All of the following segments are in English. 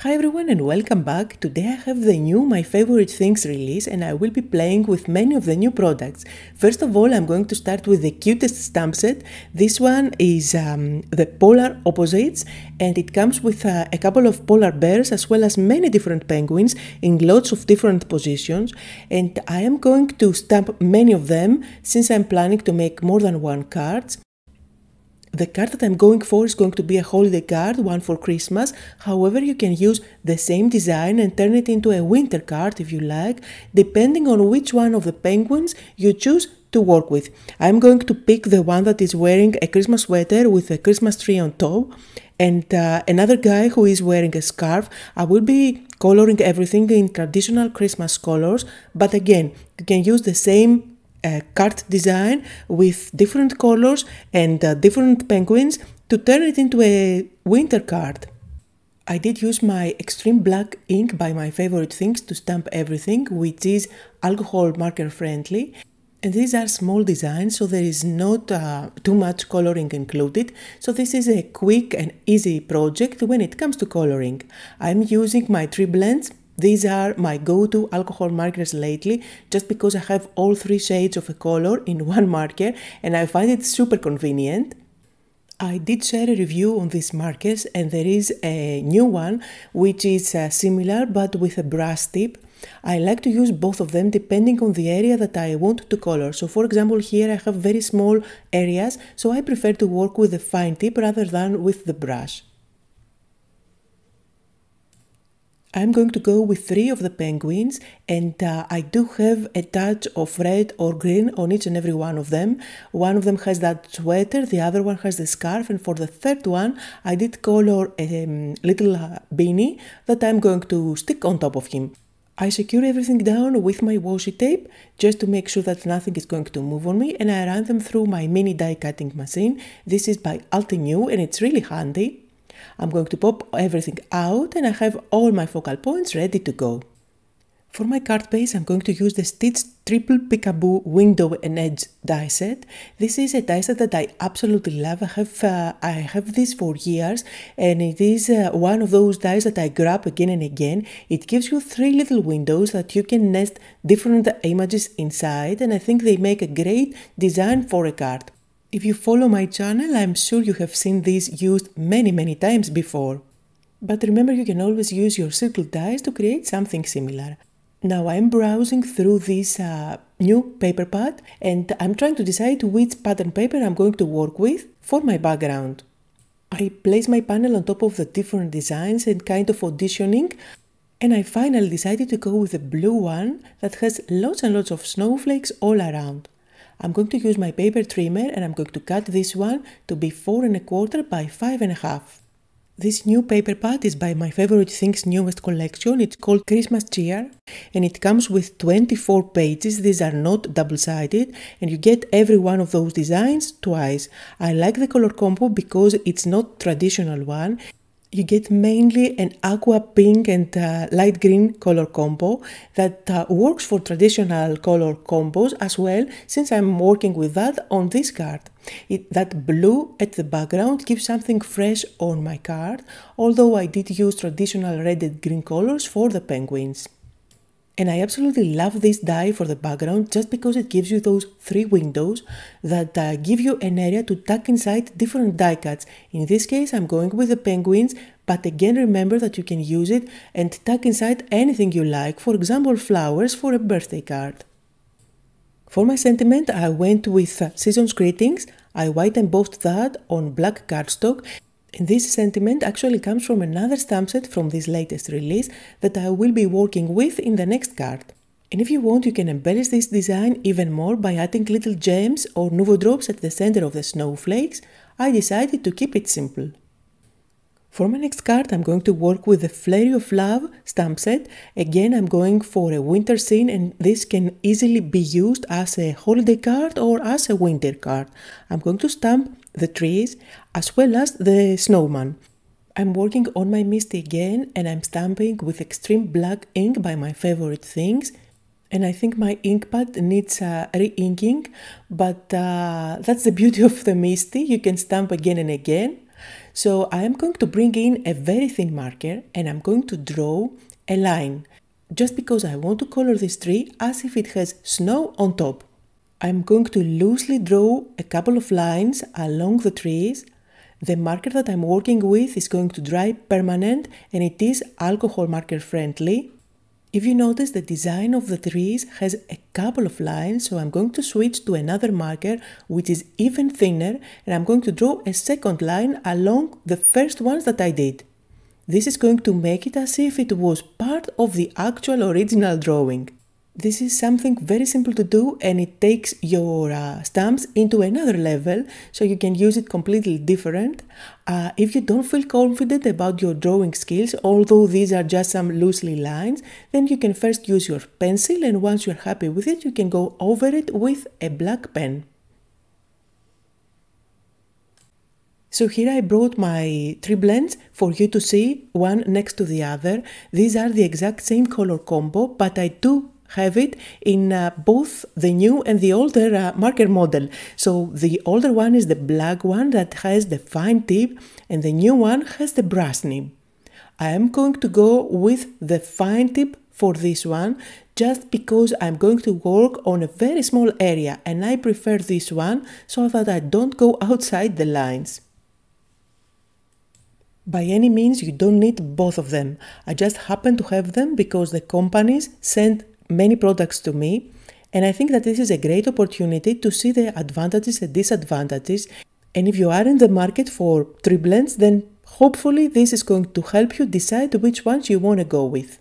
Hi everyone and welcome back. Today I have the new My Favorite Things release and I will be playing with many of the new products. First of all, I'm going to start with the cutest stamp set. This one is um, the Polar Opposites and it comes with uh, a couple of polar bears as well as many different penguins in lots of different positions and I am going to stamp many of them since I'm planning to make more than one cards. The card that I'm going for is going to be a holiday card, one for Christmas. However, you can use the same design and turn it into a winter card if you like, depending on which one of the penguins you choose to work with. I'm going to pick the one that is wearing a Christmas sweater with a Christmas tree on top and uh, another guy who is wearing a scarf. I will be coloring everything in traditional Christmas colors, but again, you can use the same card design with different colors and uh, different penguins to turn it into a winter card. I did use my extreme black ink by my favorite things to stamp everything, which is alcohol marker friendly. And these are small designs, so there is not uh, too much coloring included. So this is a quick and easy project when it comes to coloring. I'm using my three blends these are my go-to alcohol markers lately just because I have all three shades of a color in one marker and I find it super convenient. I did share a review on these markers and there is a new one which is uh, similar but with a brass tip. I like to use both of them depending on the area that I want to color. So for example here I have very small areas so I prefer to work with the fine tip rather than with the brush. I'm going to go with three of the penguins and uh, I do have a touch of red or green on each and every one of them. One of them has that sweater, the other one has the scarf and for the third one I did color a um, little uh, beanie that I'm going to stick on top of him. I secure everything down with my washi tape just to make sure that nothing is going to move on me and I run them through my mini die cutting machine. This is by Altinew, and it's really handy. I'm going to pop everything out and I have all my focal points ready to go. For my card base, I'm going to use the Stitch Triple Peekaboo Window and Edge die set. This is a die set that I absolutely love. I have, uh, I have this for years and it is uh, one of those dies that I grab again and again. It gives you three little windows that you can nest different images inside and I think they make a great design for a card. If you follow my channel, I'm sure you have seen these used many, many times before. But remember, you can always use your circle dies to create something similar. Now I'm browsing through this uh, new paper pad and I'm trying to decide which pattern paper I'm going to work with for my background. I place my panel on top of the different designs and kind of auditioning and I finally decided to go with the blue one that has lots and lots of snowflakes all around. I'm going to use my paper trimmer and I'm going to cut this one to be four and a quarter by five and a half. This new paper pad is by my favorite thing's newest collection. It's called Christmas Cheer and it comes with 24 pages. These are not double-sided and you get every one of those designs twice. I like the color combo because it's not traditional one you get mainly an aqua pink and uh, light green color combo that uh, works for traditional color combos as well since I'm working with that on this card. It, that blue at the background gives something fresh on my card, although I did use traditional red and green colors for the penguins. And I absolutely love this die for the background just because it gives you those three windows that uh, give you an area to tuck inside different die cuts. In this case, I'm going with the penguins, but again, remember that you can use it and tuck inside anything you like, for example, flowers for a birthday card. For my sentiment, I went with uh, Season's Greetings. I white embossed that on black cardstock this sentiment actually comes from another stamp set from this latest release that I will be working with in the next card. And if you want, you can embellish this design even more by adding little gems or nouveau drops at the center of the snowflakes. I decided to keep it simple. For my next card, I'm going to work with the Flurry of Love stamp set. Again, I'm going for a winter scene and this can easily be used as a holiday card or as a winter card. I'm going to stamp the trees as well as the snowman. I'm working on my Misty again and I'm stamping with extreme black ink by my favorite things. And I think my ink pad needs uh, re-inking, but uh, that's the beauty of the Misty. You can stamp again and again so I'm going to bring in a very thin marker and I'm going to draw a line just because I want to color this tree as if it has snow on top. I'm going to loosely draw a couple of lines along the trees. The marker that I'm working with is going to dry permanent and it is alcohol marker friendly if you notice the design of the trees has a couple of lines, so I'm going to switch to another marker which is even thinner and I'm going to draw a second line along the first ones that I did. This is going to make it as if it was part of the actual original drawing. This is something very simple to do and it takes your uh, stamps into another level so you can use it completely different. Uh, if you don't feel confident about your drawing skills, although these are just some loosely lines, then you can first use your pencil and once you're happy with it, you can go over it with a black pen. So here I brought my three blends for you to see one next to the other. These are the exact same color combo, but I do have it in uh, both the new and the older uh, marker model. So the older one is the black one that has the fine tip and the new one has the brass nib. I am going to go with the fine tip for this one just because I'm going to work on a very small area and I prefer this one so that I don't go outside the lines. By any means, you don't need both of them. I just happen to have them because the companies send many products to me. And I think that this is a great opportunity to see the advantages and disadvantages. And if you are in the market for tree blends, then hopefully this is going to help you decide which ones you want to go with.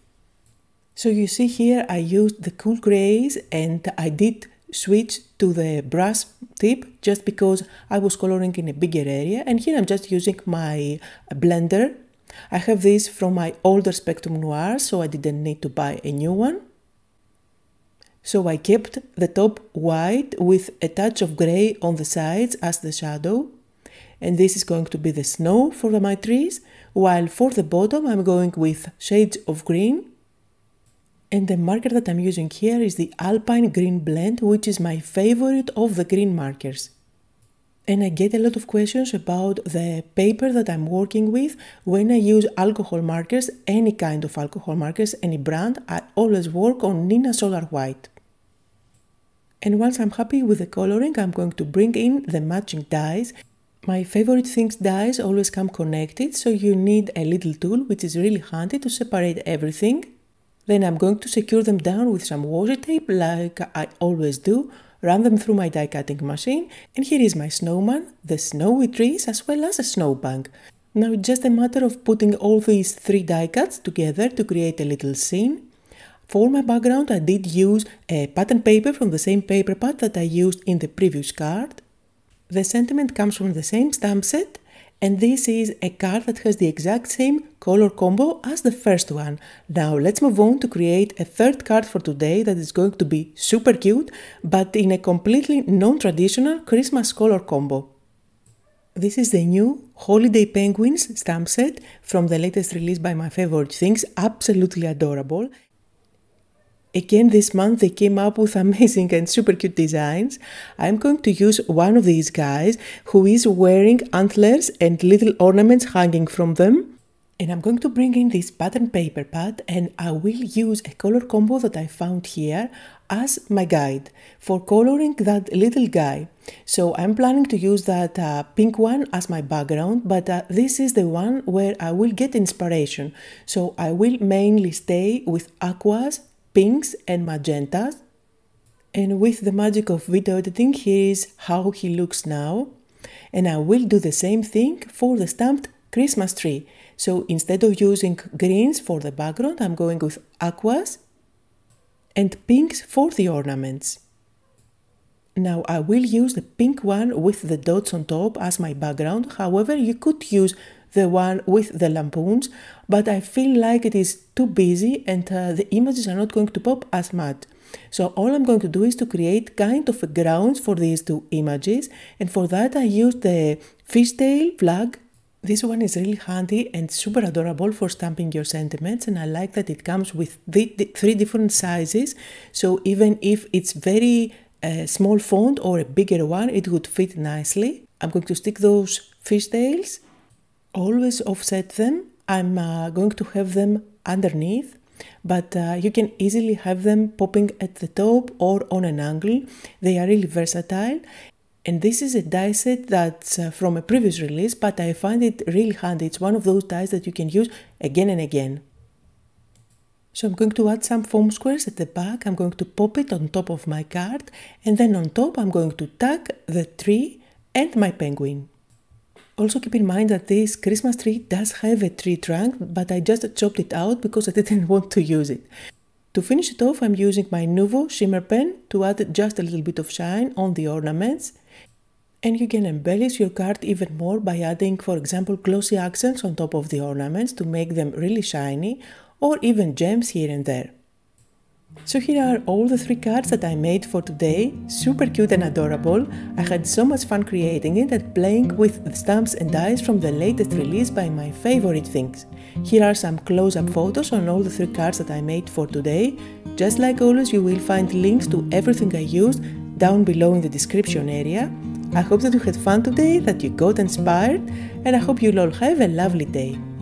So you see here I used the cool grays and I did switch to the brass tip just because I was coloring in a bigger area and here I'm just using my blender. I have this from my older Spectrum Noir so I didn't need to buy a new one so I kept the top white with a touch of grey on the sides as the shadow. And this is going to be the snow for my trees, while for the bottom I'm going with shades of green. And the marker that I'm using here is the Alpine Green Blend, which is my favorite of the green markers. And I get a lot of questions about the paper that I'm working with when I use alcohol markers, any kind of alcohol markers, any brand. I always work on Nina Solar White. And once I'm happy with the coloring, I'm going to bring in the matching dies. My favorite things dies always come connected, so you need a little tool which is really handy to separate everything. Then I'm going to secure them down with some washi tape like I always do, run them through my die cutting machine, and here is my snowman, the snowy trees as well as a snowbank. Now it's just a matter of putting all these three die cuts together to create a little scene. For my background, I did use a pattern paper from the same paper pad that I used in the previous card. The sentiment comes from the same stamp set, and this is a card that has the exact same color combo as the first one. Now let's move on to create a third card for today that is going to be super cute, but in a completely non-traditional Christmas color combo. This is the new Holiday Penguins stamp set from the latest release by My Favorite Things, absolutely adorable. Again, this month they came up with amazing and super cute designs. I'm going to use one of these guys who is wearing antlers and little ornaments hanging from them. And I'm going to bring in this pattern paper pad and I will use a color combo that I found here as my guide for coloring that little guy. So I'm planning to use that uh, pink one as my background, but uh, this is the one where I will get inspiration. So I will mainly stay with aquas pinks and magentas. And with the magic of video editing, here is how he looks now. And I will do the same thing for the stamped Christmas tree. So instead of using greens for the background, I'm going with aquas and pinks for the ornaments. Now I will use the pink one with the dots on top as my background. However, you could use the one with the lampoons, but I feel like it is too busy and uh, the images are not going to pop as much. So all I'm going to do is to create kind of grounds for these two images and for that I use the fishtail flag. This one is really handy and super adorable for stamping your sentiments and I like that it comes with three different sizes so even if it's very uh, small font or a bigger one it would fit nicely. I'm going to stick those fishtails always offset them. I'm uh, going to have them underneath, but uh, you can easily have them popping at the top or on an angle. They are really versatile. And this is a die set that's uh, from a previous release, but I find it really handy. It's one of those dies that you can use again and again. So I'm going to add some foam squares at the back. I'm going to pop it on top of my card. And then on top, I'm going to tack the tree and my penguin. Also keep in mind that this Christmas tree does have a tree trunk, but I just chopped it out because I didn't want to use it. To finish it off, I'm using my Nouveau shimmer pen to add just a little bit of shine on the ornaments. And you can embellish your card even more by adding, for example, glossy accents on top of the ornaments to make them really shiny, or even gems here and there. So here are all the three cards that I made for today, super cute and adorable. I had so much fun creating it and playing with the stamps and dies from the latest release by my favorite things. Here are some close-up photos on all the three cards that I made for today. Just like always you will find links to everything I used down below in the description area. I hope that you had fun today, that you got inspired and I hope you'll all have a lovely day.